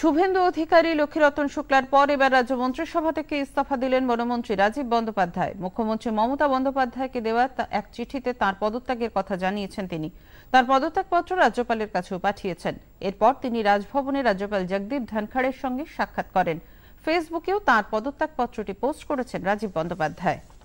শুভেন্দু অধিকারী লক্ষ্মীরতন শুক্লার পর এবার রাজ্য মন্ত্রিসভা থেকে ইস্তফা দিলেন বনমন্ত্রী রাজীব বন্দ্যোপাধ্যায় মুখ্যমন্ত্রী মমতা বন্দ্যোপাধ্যায়কে দেওয়া এক চিঠিতে তার পদত্যাগের কথা জানিয়েছেন তিনি তার পদত্যাগপত্র রাজ্যপালের কাছেও পাঠিয়েছেন এরপর তিনি রাজভবনে রাজ্যপাল জগদীপ ধনখড়ের সঙ্গে সাক্ষাৎ করেন ফেসবুকেও তার পদত্যাগপত্রটি পোস্ট করেছেন রাজীব বন্দ্যোপাধ্যায়